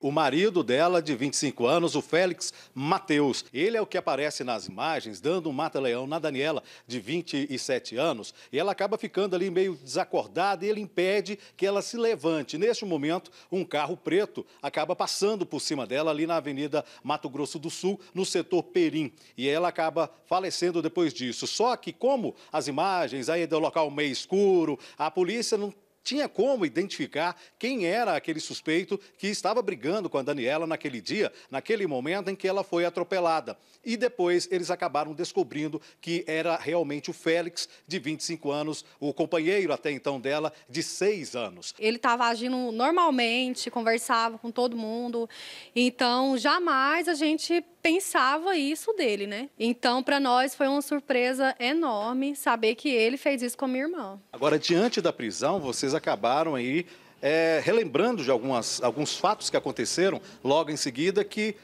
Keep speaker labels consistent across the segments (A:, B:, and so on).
A: o marido dela, de 25 anos, o Félix Mateus. Ele é o que aparece nas imagens dando um mata-leão na Daniela, de 27 anos, e ela acaba ficando ali meio desacordada e ele impede que ela se levante. Neste momento, um carro preto acaba passando por cima dela ali na Avenida Mato Grosso do Sul, no setor Perim, e ela acaba falecendo depois disso. Só que como as imagens aí do local meio escuro, a polícia não tinha como identificar quem era aquele suspeito que estava brigando com a Daniela naquele dia, naquele momento em que ela foi atropelada. E depois eles acabaram descobrindo que era realmente o Félix, de 25 anos, o companheiro até então dela, de 6 anos.
B: Ele estava agindo normalmente, conversava com todo mundo. Então, jamais a gente pensava isso dele, né? Então, para nós foi uma surpresa enorme saber que ele fez isso com a minha irmã.
A: Agora, diante da prisão, vocês acabaram aí é, relembrando de algumas, alguns fatos que aconteceram logo em seguida que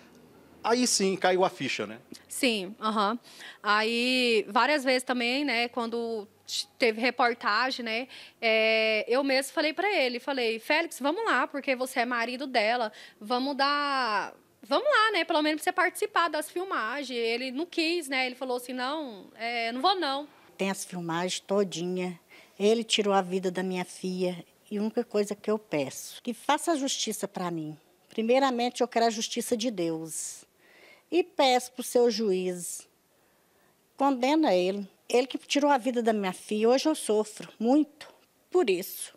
A: aí sim caiu a ficha, né?
B: Sim, aham. Uhum. Aí várias vezes também, né, quando teve reportagem, né? É, eu mesmo falei para ele, falei, Félix, vamos lá, porque você é marido dela, vamos dar vamos lá, né? Pelo menos pra você participar das filmagens. Ele não quis, né? Ele falou assim, não, é, não vou não.
C: Tem as filmagens todinha. Ele tirou a vida da minha filha. E a única coisa que eu peço, que faça justiça para mim. Primeiramente, eu quero a justiça de Deus. E peço para o seu juiz, condena ele. Ele que tirou a vida da minha filha, hoje eu sofro muito por isso.